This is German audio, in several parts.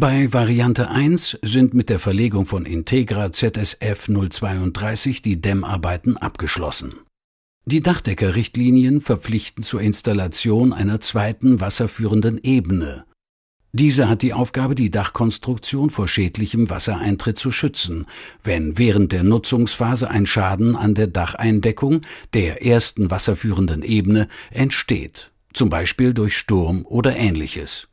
Bei Variante 1 sind mit der Verlegung von Integra ZSF 032 die Dämmarbeiten abgeschlossen. Die Dachdeckerrichtlinien verpflichten zur Installation einer zweiten wasserführenden Ebene. Diese hat die Aufgabe, die Dachkonstruktion vor schädlichem Wassereintritt zu schützen, wenn während der Nutzungsphase ein Schaden an der Dacheindeckung der ersten wasserführenden Ebene entsteht, zum Beispiel durch Sturm oder ähnliches.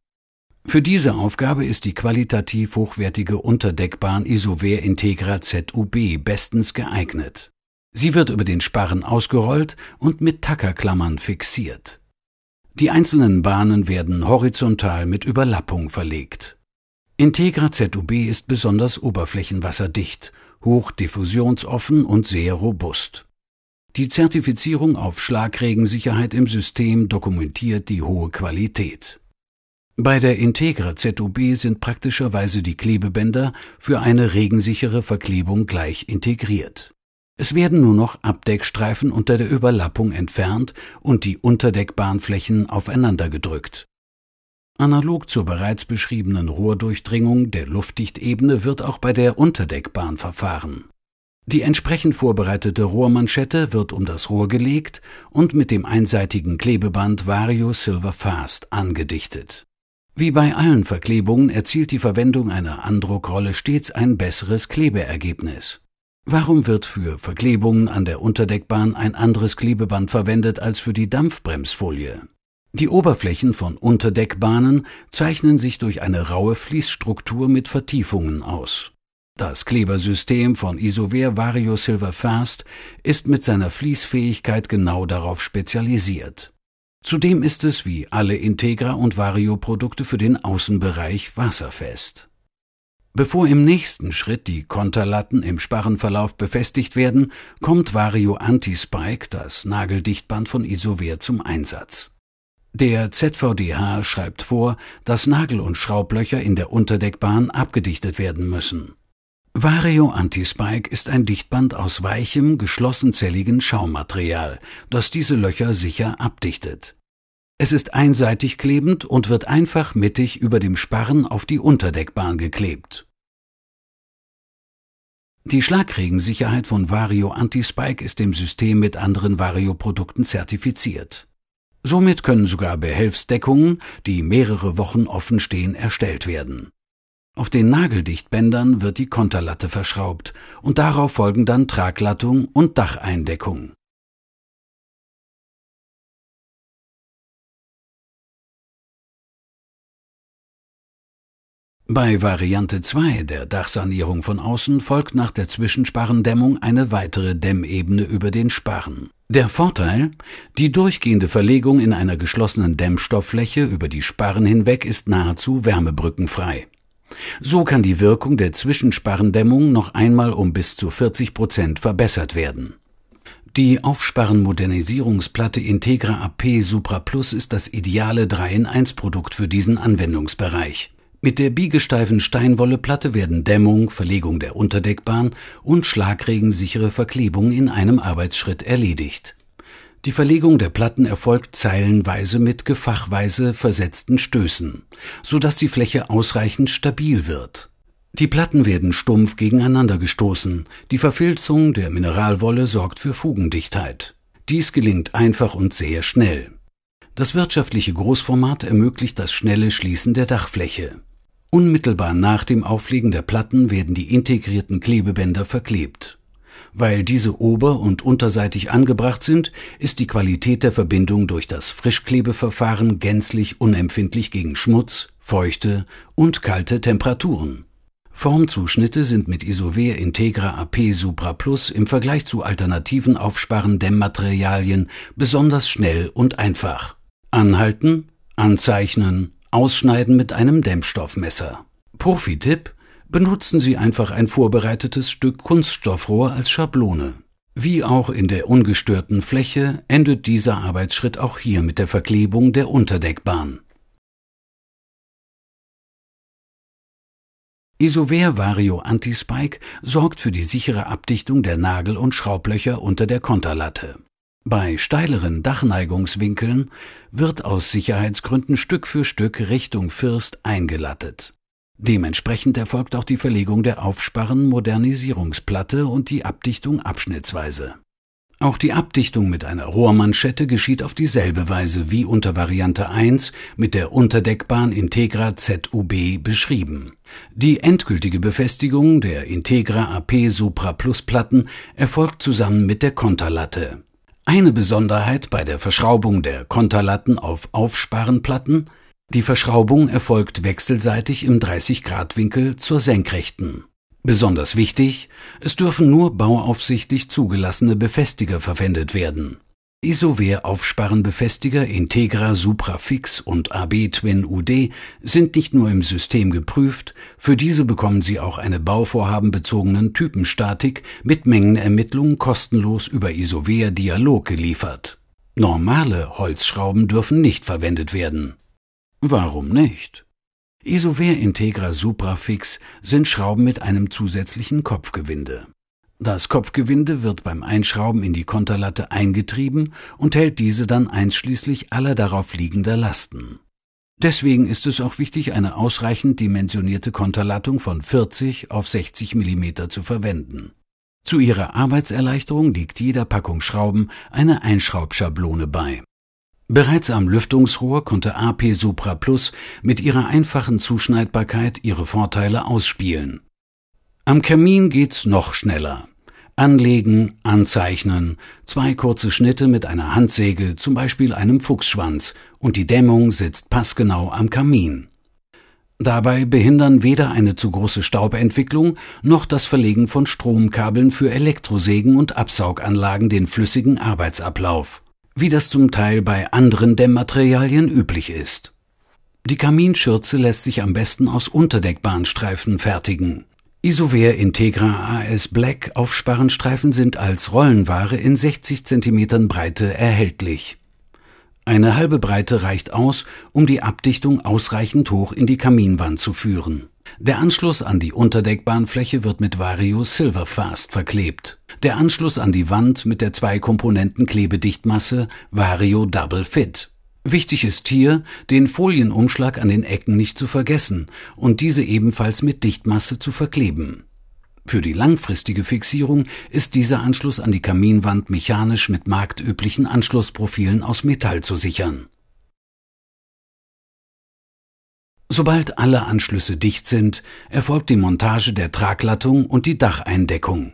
Für diese Aufgabe ist die qualitativ hochwertige Unterdeckbahn Isover Integra ZUB bestens geeignet. Sie wird über den Sparren ausgerollt und mit Tackerklammern fixiert. Die einzelnen Bahnen werden horizontal mit Überlappung verlegt. Integra ZUB ist besonders oberflächenwasserdicht, hoch diffusionsoffen und sehr robust. Die Zertifizierung auf Schlagregensicherheit im System dokumentiert die hohe Qualität. Bei der Integra ZUB sind praktischerweise die Klebebänder für eine regensichere Verklebung gleich integriert. Es werden nur noch Abdeckstreifen unter der Überlappung entfernt und die Unterdeckbahnflächen aufeinander gedrückt. Analog zur bereits beschriebenen Rohrdurchdringung der Luftdichtebene wird auch bei der Unterdeckbahn verfahren. Die entsprechend vorbereitete Rohrmanschette wird um das Rohr gelegt und mit dem einseitigen Klebeband Vario Silver Fast angedichtet wie bei allen Verklebungen erzielt die Verwendung einer Andruckrolle stets ein besseres Klebeergebnis. Warum wird für Verklebungen an der Unterdeckbahn ein anderes Klebeband verwendet als für die Dampfbremsfolie? Die Oberflächen von Unterdeckbahnen zeichnen sich durch eine raue Fließstruktur mit Vertiefungen aus. Das Klebersystem von Isover Vario Silver Fast ist mit seiner Fließfähigkeit genau darauf spezialisiert. Zudem ist es wie alle Integra- und Vario-Produkte für den Außenbereich wasserfest. Bevor im nächsten Schritt die Konterlatten im Sparrenverlauf befestigt werden, kommt Vario Anti-Spike, das Nageldichtband von Isover, zum Einsatz. Der ZVDH schreibt vor, dass Nagel- und Schraublöcher in der Unterdeckbahn abgedichtet werden müssen. Vario Antispike ist ein Dichtband aus weichem, geschlossenzelligen Schaumaterial, das diese Löcher sicher abdichtet. Es ist einseitig klebend und wird einfach mittig über dem Sparren auf die Unterdeckbahn geklebt. Die Schlagregensicherheit von Vario Antispike ist im System mit anderen Vario-Produkten zertifiziert. Somit können sogar Behelfsdeckungen, die mehrere Wochen offen stehen, erstellt werden. Auf den Nageldichtbändern wird die Konterlatte verschraubt und darauf folgen dann Traglattung und Dacheindeckung. Bei Variante 2 der Dachsanierung von außen folgt nach der Zwischensparrendämmung eine weitere Dämmebene über den Sparren. Der Vorteil? Die durchgehende Verlegung in einer geschlossenen Dämmstofffläche über die Sparren hinweg ist nahezu wärmebrückenfrei. So kann die Wirkung der Zwischensparrendämmung noch einmal um bis zu 40 Prozent verbessert werden. Die Aufsparren-Modernisierungsplatte Integra AP Supra Plus ist das ideale 3-in-1-Produkt für diesen Anwendungsbereich. Mit der biegesteifen Steinwolleplatte werden Dämmung, Verlegung der Unterdeckbahn und schlagregensichere Verklebung in einem Arbeitsschritt erledigt die Verlegung der Platten erfolgt zeilenweise mit gefachweise versetzten Stößen, so dass die Fläche ausreichend stabil wird. Die Platten werden stumpf gegeneinander gestoßen. Die Verfilzung der Mineralwolle sorgt für Fugendichtheit. Dies gelingt einfach und sehr schnell. Das wirtschaftliche Großformat ermöglicht das schnelle Schließen der Dachfläche. Unmittelbar nach dem Auflegen der Platten werden die integrierten Klebebänder verklebt. Weil diese ober- und unterseitig angebracht sind, ist die Qualität der Verbindung durch das Frischklebeverfahren gänzlich unempfindlich gegen Schmutz, feuchte und kalte Temperaturen. Formzuschnitte sind mit Isover Integra AP Supra Plus im Vergleich zu alternativen aufsparren Dämmmaterialien besonders schnell und einfach. Anhalten, anzeichnen, ausschneiden mit einem Dämmstoffmesser. Profi-Tipp benutzen Sie einfach ein vorbereitetes Stück Kunststoffrohr als Schablone. Wie auch in der ungestörten Fläche endet dieser Arbeitsschritt auch hier mit der Verklebung der Unterdeckbahn. Isover Vario Anti-Spike sorgt für die sichere Abdichtung der Nagel- und Schraublöcher unter der Konterlatte. Bei steileren Dachneigungswinkeln wird aus Sicherheitsgründen Stück für Stück Richtung First eingelattet. Dementsprechend erfolgt auch die Verlegung der Aufsparren-Modernisierungsplatte und die Abdichtung abschnittsweise. Auch die Abdichtung mit einer Rohrmanschette geschieht auf dieselbe Weise wie unter Variante 1 mit der Unterdeckbahn Integra ZUB beschrieben. Die endgültige Befestigung der Integra AP Supra Plus Platten erfolgt zusammen mit der Konterlatte. Eine Besonderheit bei der Verschraubung der Konterlatten auf Aufsparrenplatten – die Verschraubung erfolgt wechselseitig im 30-Grad-Winkel zur Senkrechten. Besonders wichtig, es dürfen nur bauaufsichtlich zugelassene Befestiger verwendet werden. Isover-Aufsparrenbefestiger Integra Suprafix und AB Twin UD sind nicht nur im System geprüft, für diese bekommen sie auch eine bauvorhabenbezogenen Typenstatik mit Mengenermittlungen kostenlos über Isover Dialog geliefert. Normale Holzschrauben dürfen nicht verwendet werden Warum nicht? Isover Integra Suprafix sind Schrauben mit einem zusätzlichen Kopfgewinde. Das Kopfgewinde wird beim Einschrauben in die Konterlatte eingetrieben und hält diese dann einschließlich aller darauf liegender Lasten. Deswegen ist es auch wichtig, eine ausreichend dimensionierte Konterlattung von 40 auf 60 mm zu verwenden. Zu ihrer Arbeitserleichterung liegt jeder Packung Schrauben eine Einschraubschablone bei. Bereits am Lüftungsrohr konnte AP Supra Plus mit ihrer einfachen Zuschneidbarkeit ihre Vorteile ausspielen. Am Kamin geht's noch schneller. Anlegen, anzeichnen, zwei kurze Schnitte mit einer Handsäge, zum Beispiel einem Fuchsschwanz, und die Dämmung sitzt passgenau am Kamin. Dabei behindern weder eine zu große Staubentwicklung noch das Verlegen von Stromkabeln für Elektrosägen und Absauganlagen den flüssigen Arbeitsablauf wie das zum Teil bei anderen Dämmmaterialien üblich ist. Die Kaminschürze lässt sich am besten aus Unterdeckbahnstreifen fertigen. Isover Integra AS Black Aufsparrenstreifen sind als Rollenware in 60 cm Breite erhältlich. Eine halbe Breite reicht aus, um die Abdichtung ausreichend hoch in die Kaminwand zu führen der Anschluss an die Unterdeckbahnfläche wird mit Vario Silverfast verklebt. Der Anschluss an die Wand mit der zwei Komponenten Klebedichtmasse Vario Double Fit. Wichtig ist hier, den Folienumschlag an den Ecken nicht zu vergessen und diese ebenfalls mit Dichtmasse zu verkleben. Für die langfristige Fixierung ist dieser Anschluss an die Kaminwand mechanisch mit marktüblichen Anschlussprofilen aus Metall zu sichern. Sobald alle Anschlüsse dicht sind, erfolgt die Montage der Traglattung und die Dacheindeckung.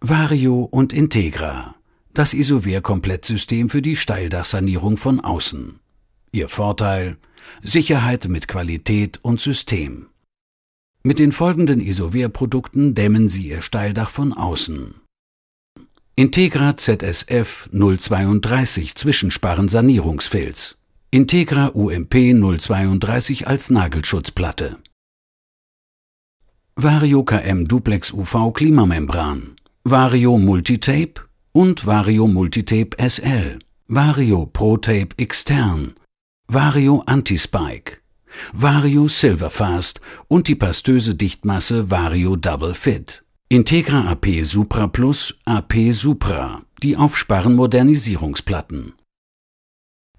Vario und Integra. Das Isover-Komplettsystem für die Steildachsanierung von außen. Ihr Vorteil Sicherheit mit Qualität und System. Mit den folgenden Isover-Produkten dämmen sie ihr Steildach von außen. Integra ZSF 032 Zwischensparren Sanierungsfilz. Integra UMP 032 als Nagelschutzplatte. Vario KM Duplex UV Klimamembran. Vario Multitape und Vario Multitape SL. Vario ProTape extern. Vario Antispike. Vario Silverfast und die pastöse Dichtmasse Vario Double Fit. Integra AP Supra Plus AP Supra, die Aufsparren Modernisierungsplatten.